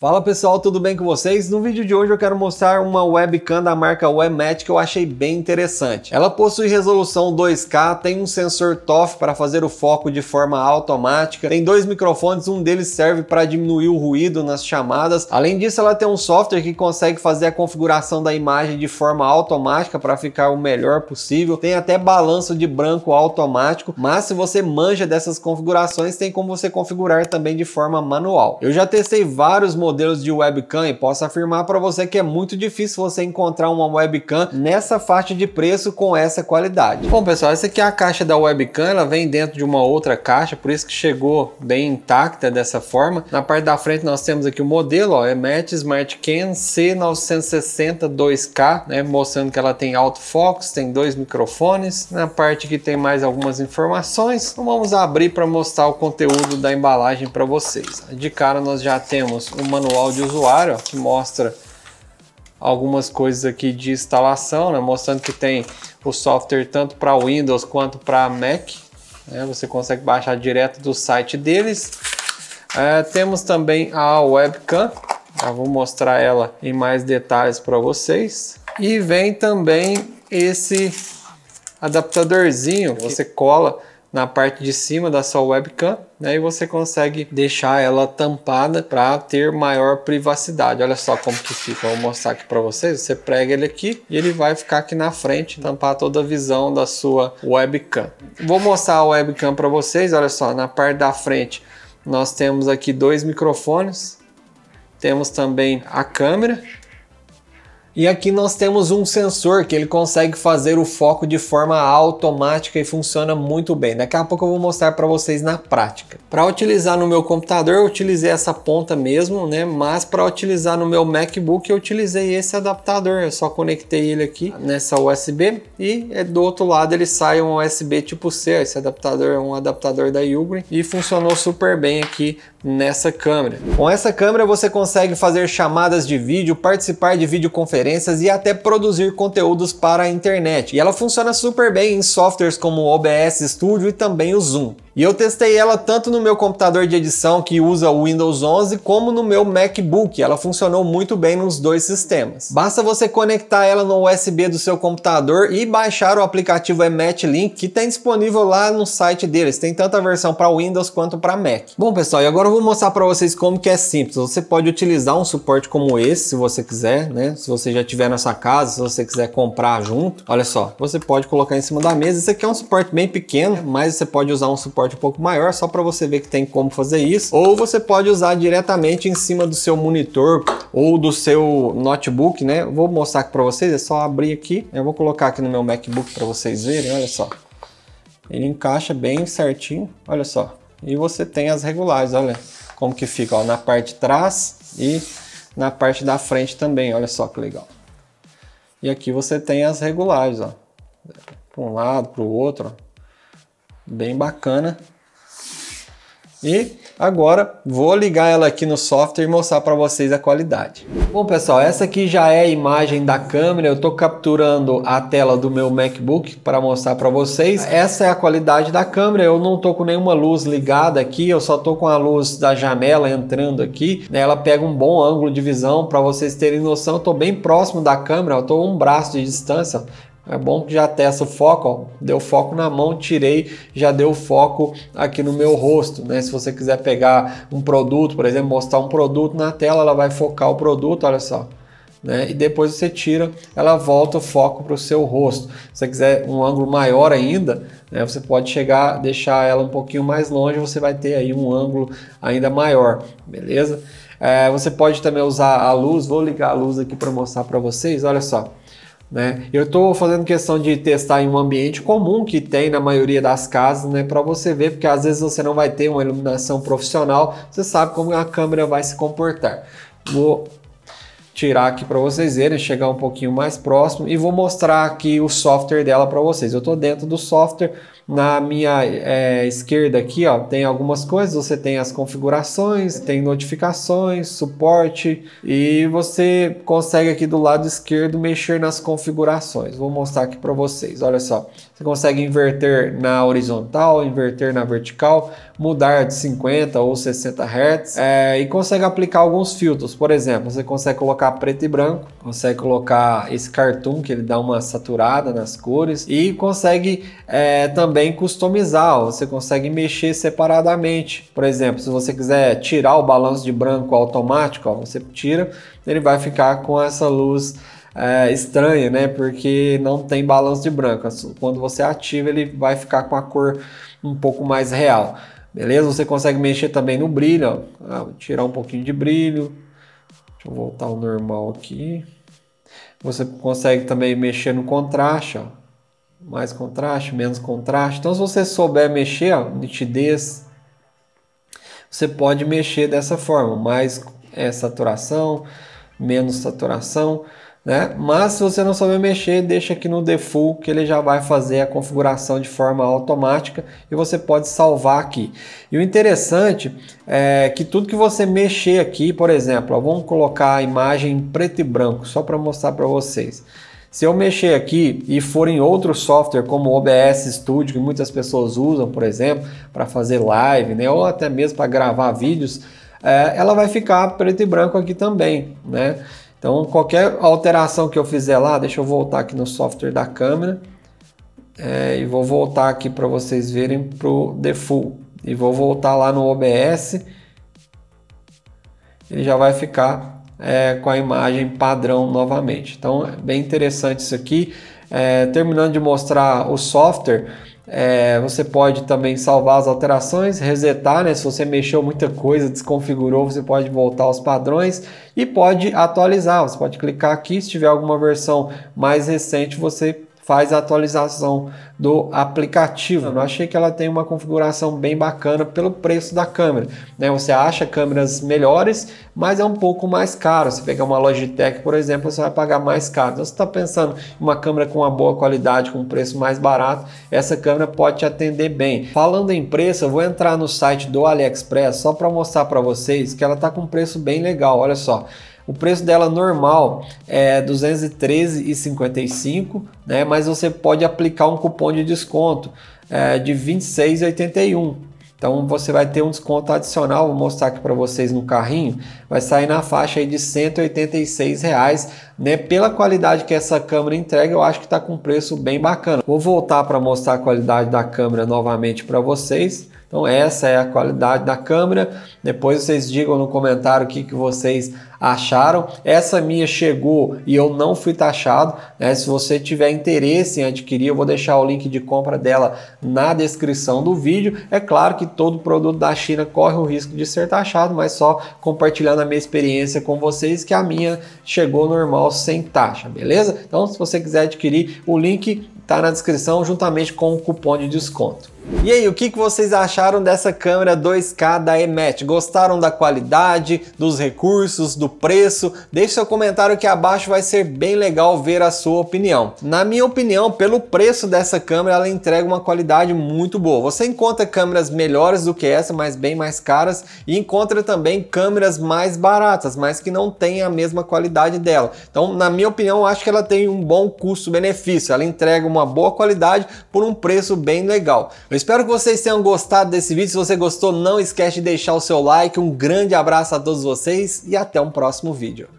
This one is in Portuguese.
Fala pessoal, tudo bem com vocês? No vídeo de hoje eu quero mostrar uma webcam da marca Webmatic que eu achei bem interessante. Ela possui resolução 2K, tem um sensor TOF para fazer o foco de forma automática, tem dois microfones, um deles serve para diminuir o ruído nas chamadas. Além disso, ela tem um software que consegue fazer a configuração da imagem de forma automática para ficar o melhor possível. Tem até balanço de branco automático, mas se você manja dessas configurações, tem como você configurar também de forma manual. Eu já testei vários modelos modelos de webcam e posso afirmar para você que é muito difícil você encontrar uma webcam nessa faixa de preço com essa qualidade. Bom pessoal, essa aqui é a caixa da webcam, ela vem dentro de uma outra caixa, por isso que chegou bem intacta dessa forma. Na parte da frente nós temos aqui o modelo, ó, é Match Smart Cam C960 2K, né, mostrando que ela tem foco, tem dois microfones. Na parte que tem mais algumas informações, então, vamos abrir para mostrar o conteúdo da embalagem para vocês. De cara nós já temos uma manual de usuário, ó, que mostra algumas coisas aqui de instalação, né? mostrando que tem o software tanto para Windows quanto para Mac. Né? Você consegue baixar direto do site deles. É, temos também a webcam, eu tá, vou mostrar ela em mais detalhes para vocês. E vem também esse adaptadorzinho, você cola na parte de cima da sua webcam, né? E você consegue deixar ela tampada para ter maior privacidade. Olha só como que fica, vou mostrar aqui para vocês. Você prega ele aqui e ele vai ficar aqui na frente, tampar toda a visão da sua webcam. Vou mostrar a webcam para vocês, olha só, na parte da frente nós temos aqui dois microfones, temos também a câmera e aqui nós temos um sensor que ele consegue fazer o foco de forma automática e funciona muito bem. Daqui a pouco eu vou mostrar para vocês na prática. Para utilizar no meu computador eu utilizei essa ponta mesmo, né? Mas para utilizar no meu MacBook eu utilizei esse adaptador. Eu só conectei ele aqui nessa USB e é, do outro lado ele sai um USB tipo C. Esse adaptador é um adaptador da Ugreen e funcionou super bem aqui nessa câmera. Com essa câmera você consegue fazer chamadas de vídeo, participar de videoconferência referências e até produzir conteúdos para a internet. E ela funciona super bem em softwares como o OBS Studio e também o Zoom. E eu testei ela tanto no meu computador de edição que usa o Windows 11 como no meu MacBook. Ela funcionou muito bem nos dois sistemas. Basta você conectar ela no USB do seu computador e baixar o aplicativo Emmet Link que tem disponível lá no site deles. Tem tanto a versão para Windows quanto para Mac. Bom pessoal, e agora eu vou mostrar para vocês como que é simples. Você pode utilizar um suporte como esse se você quiser, né? Se você já tiver nessa casa, se você quiser comprar junto. Olha só, você pode colocar em cima da mesa. Esse aqui é um suporte bem pequeno, mas você pode usar um suporte suporte um pouco maior, só para você ver que tem como fazer isso. Ou você pode usar diretamente em cima do seu monitor ou do seu notebook, né? vou mostrar aqui para vocês, é só abrir aqui. Eu vou colocar aqui no meu MacBook para vocês verem, olha só. Ele encaixa bem certinho, olha só. E você tem as regulares, olha como que fica, ó, na parte de trás e na parte da frente também, olha só que legal. E aqui você tem as regulares, ó. Para um lado, para o outro, ó bem bacana. E agora vou ligar ela aqui no software e mostrar para vocês a qualidade. Bom pessoal, essa aqui já é a imagem da câmera, eu estou capturando a tela do meu MacBook para mostrar para vocês. Essa é a qualidade da câmera, eu não estou com nenhuma luz ligada aqui, eu só estou com a luz da janela entrando aqui. Ela pega um bom ângulo de visão, para vocês terem noção, eu estou bem próximo da câmera, eu estou um braço de distância. É bom que já testa o foco, ó, deu foco na mão, tirei, já deu foco aqui no meu rosto, né? Se você quiser pegar um produto, por exemplo, mostrar um produto na tela, ela vai focar o produto, olha só. Né? E depois você tira, ela volta o foco para o seu rosto. Se você quiser um ângulo maior ainda, né, você pode chegar, deixar ela um pouquinho mais longe, você vai ter aí um ângulo ainda maior, beleza? É, você pode também usar a luz, vou ligar a luz aqui para mostrar para vocês, olha só. Né? Eu estou fazendo questão de testar em um ambiente comum que tem na maioria das casas, né, para você ver, porque às vezes você não vai ter uma iluminação profissional, você sabe como a câmera vai se comportar. Vou tirar aqui para vocês verem, chegar um pouquinho mais próximo e vou mostrar aqui o software dela para vocês. Eu estou dentro do software, na minha é, esquerda aqui, ó, tem algumas coisas. Você tem as configurações, tem notificações, suporte e você consegue aqui do lado esquerdo mexer nas configurações. Vou mostrar aqui para vocês. Olha só, você consegue inverter na horizontal, inverter na vertical, mudar de 50 ou 60 Hz é, e consegue aplicar alguns filtros. Por exemplo, você consegue colocar preto e branco, consegue colocar esse cartoon que ele dá uma saturada nas cores e consegue é, também também customizar, você consegue mexer separadamente. Por exemplo, se você quiser tirar o balanço de branco automático, ó, você tira, ele vai ficar com essa luz é, estranha, né? Porque não tem balanço de branco. Quando você ativa, ele vai ficar com a cor um pouco mais real. Beleza? Você consegue mexer também no brilho, ó. Ah, tirar um pouquinho de brilho. Deixa eu voltar ao normal aqui. Você consegue também mexer no contraste, ó mais contraste, menos contraste. Então, se você souber mexer, ó, nitidez, você pode mexer dessa forma, mais é, saturação, menos saturação, né? Mas se você não souber mexer, deixa aqui no default que ele já vai fazer a configuração de forma automática e você pode salvar aqui. E o interessante é que tudo que você mexer aqui, por exemplo, ó, vamos colocar a imagem em preto e branco só para mostrar para vocês. Se eu mexer aqui e for em outro software como OBS Studio, que muitas pessoas usam, por exemplo, para fazer live, né, ou até mesmo para gravar vídeos, é, ela vai ficar preto e branco aqui também, né? Então, qualquer alteração que eu fizer lá, deixa eu voltar aqui no software da câmera é, e vou voltar aqui para vocês verem para o default. E vou voltar lá no OBS, ele já vai ficar é, com a imagem padrão novamente. Então é bem interessante isso aqui. É, terminando de mostrar o software, é, você pode também salvar as alterações, resetar, né? Se você mexeu muita coisa, desconfigurou, você pode voltar aos padrões e pode atualizar. Você pode clicar aqui, se tiver alguma versão mais recente, você faz a atualização do aplicativo. Eu achei que ela tem uma configuração bem bacana pelo preço da câmera. Né? Você acha câmeras melhores, mas é um pouco mais caro. Se pegar é uma Logitech, por exemplo, você vai pagar mais caro. Então, se está pensando em uma câmera com uma boa qualidade, com um preço mais barato, essa câmera pode te atender bem. Falando em preço, eu vou entrar no site do AliExpress só para mostrar para vocês que ela está com um preço bem legal. Olha só. O preço dela normal é 213,55, né? Mas você pode aplicar um cupom de desconto é, de 26,81. Então você vai ter um desconto adicional, vou mostrar aqui para vocês no carrinho, vai sair na faixa aí de 186 reais, né? Pela qualidade que essa câmera entrega, eu acho que está com um preço bem bacana. Vou voltar para mostrar a qualidade da câmera novamente para vocês. Então essa é a qualidade da câmera. Depois vocês digam no comentário o que, que vocês acharam. Essa minha chegou e eu não fui taxado. Né? Se você tiver interesse em adquirir, eu vou deixar o link de compra dela na descrição do vídeo. É claro que todo produto da China corre o risco de ser taxado, mas só compartilhando a minha experiência com vocês que a minha chegou normal sem taxa, beleza? Então se você quiser adquirir, o link tá na descrição juntamente com o cupom de desconto. E aí, o que vocês acharam dessa câmera 2K da EMET? Gostaram da qualidade, dos recursos, do preço? Deixe seu comentário aqui abaixo, vai ser bem legal ver a sua opinião. Na minha opinião, pelo preço dessa câmera, ela entrega uma qualidade muito boa. Você encontra câmeras melhores do que essa, mas bem mais caras, e encontra também câmeras mais baratas, mas que não têm a mesma qualidade dela. Então, na minha opinião, acho que ela tem um bom custo-benefício. Ela entrega uma uma boa qualidade por um preço bem legal. Eu espero que vocês tenham gostado desse vídeo. Se você gostou, não esquece de deixar o seu like. Um grande abraço a todos vocês e até um próximo vídeo.